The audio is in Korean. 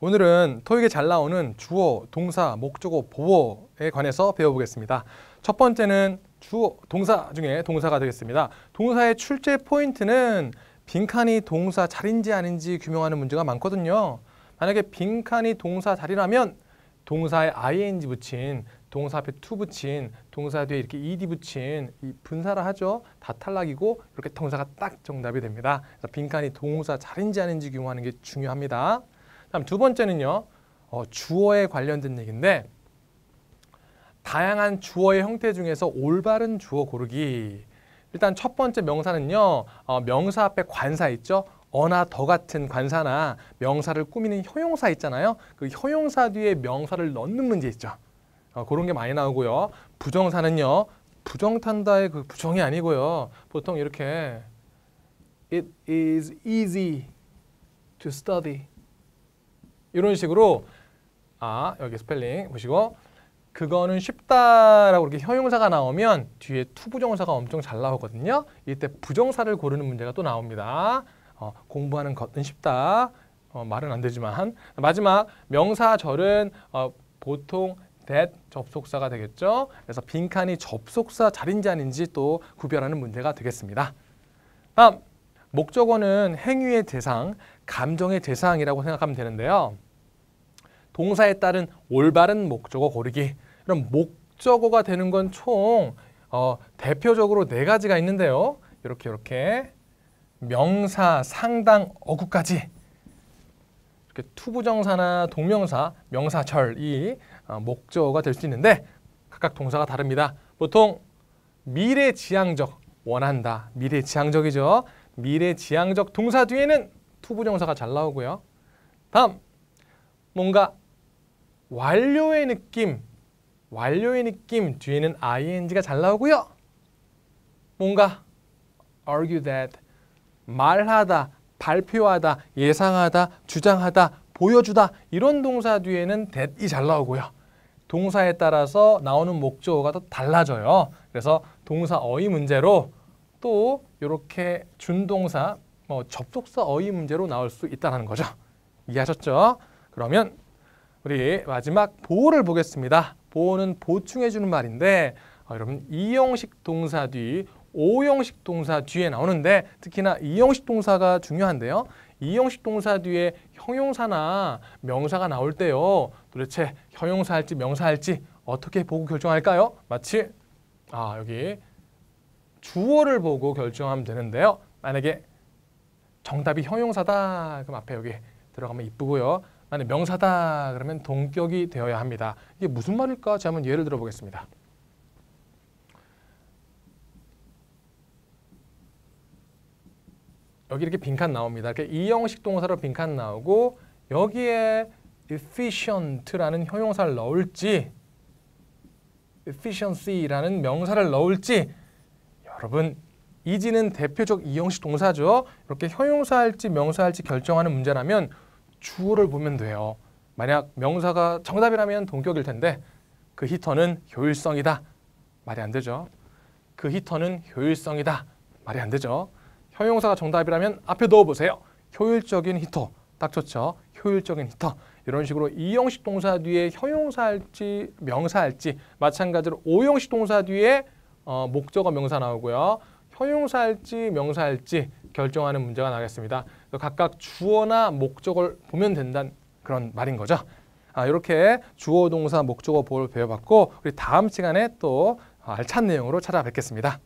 오늘은 토익에 잘 나오는 주어, 동사, 목적어, 보어에 관해서 배워보겠습니다. 첫 번째는 주어, 동사 중에 동사가 되겠습니다. 동사의 출제 포인트는 빈칸이 동사 자리인지 아닌지 규명하는 문제가 많거든요. 만약에 빈칸이 동사 자리라면 동사에 ing 붙인, 동사 앞에 to 붙인, 동사 뒤에 이렇게 ed 붙인 이 분사를 하죠. 다 탈락이고 이렇게 동사가 딱 정답이 됩니다. 빈칸이 동사 자리인지 아닌지 규명하는 게 중요합니다. 다음 두 번째는요. 어, 주어에 관련된 얘기인데 다양한 주어의 형태 중에서 올바른 주어 고르기. 일단 첫 번째 명사는요. 어, 명사 앞에 관사 있죠. 어나 더 같은 관사나 명사를 꾸미는 형용사 있잖아요. 그 형용사 뒤에 명사를 넣는 문제 있죠. 어, 그런 게 많이 나오고요. 부정사는요. 부정탄다의 그 부정이 아니고요. 보통 이렇게 It is easy to study. 이런 식으로 아 여기 스펠링 보시고 그거는 쉽다라고 이렇게 형용사가 나오면 뒤에 투부정사가 엄청 잘 나오거든요. 이때 부정사를 고르는 문제가 또 나옵니다. 어, 공부하는 것은 쉽다. 어, 말은 안 되지만 마지막 명사절은 어, 보통 that 접속사가 되겠죠. 그래서 빈칸이 접속사 자린인지 아닌지 또 구별하는 문제가 되겠습니다. 다음 목적어는 행위의 대상, 감정의 대상이라고 생각하면 되는데요. 동사에 따른 올바른 목적어 고르기 이런 목적어가 되는 건 총 어, 대표적으로 네 가지가 있는데요. 이렇게 이렇게 명사, 상당, 어구까지 이렇게 투부정사나 동명사, 명사절이 어, 목적어가 될 수 있는데 각각 동사가 다릅니다. 보통 미래지향적, 원한다. 미래지향적이죠. 미래지향적 동사 뒤에는 투부정사가 잘 나오고요. 다음, 뭔가 완료의 느낌, 완료의 느낌 뒤에는 ing가 잘 나오고요. 뭔가 argue that 말하다, 발표하다, 예상하다, 주장하다, 보여주다 이런 동사 뒤에는 that이 잘 나오고요. 동사에 따라서 나오는 목적어가 더 달라져요. 그래서 동사 어휘 문제로 또 이렇게 준동사 뭐 접속사 어휘 문제로 나올 수 있다는 거죠. 이해하셨죠? 그러면 우리 마지막 보호를 보겠습니다. 보호는 보충해주는 말인데 어, 여러분 이형식 동사 뒤 오형식 동사 뒤에 나오는데 특히나 이형식 동사가 중요한데요. 이형식 동사 뒤에 형용사나 명사가 나올 때요. 도대체 형용사 할지 명사 할지 어떻게 보고 결정할까요? 마치 아 여기 주어를 보고 결정하면 되는데요. 만약에 정답이 형용사다. 그럼 앞에 여기 들어가면 이쁘고요. 아니 명사다 그러면 동격이 되어야 합니다. 이게 무슨 말일까? 제가 한번 예를 들어보겠습니다. 여기 이렇게 빈칸 나옵니다. 이렇게 이형식 동사로 빈칸 나오고 여기에 efficient라는 형용사를 넣을지 efficiency라는 명사를 넣을지 여러분 이지는 대표적 이형식 동사죠. 이렇게 형용사 할지 명사 할지 결정하는 문제라면 주어를 보면 돼요. 만약 명사가 정답이라면 동격일 텐데 그 히터는 효율성이다. 말이 안 되죠. 그 히터는 효율성이다. 말이 안 되죠. 형용사가 정답이라면 앞에 넣어보세요. 효율적인 히터. 딱 좋죠. 효율적인 히터. 이런 식으로 이형식 동사 뒤에 형용사 할지 명사 할지 마찬가지로 오형식 동사 뒤에 어, 목적어 명사 나오고요. 형용사 할지 명사 할지 결정하는 문제가 나겠습니다. 각각 주어나 목적을 보면 된다는 그런 말인 거죠. 아, 이렇게 주어, 동사, 목적어, 보호를 배워봤고 우리 다음 시간에 또 알찬 내용으로 찾아뵙겠습니다.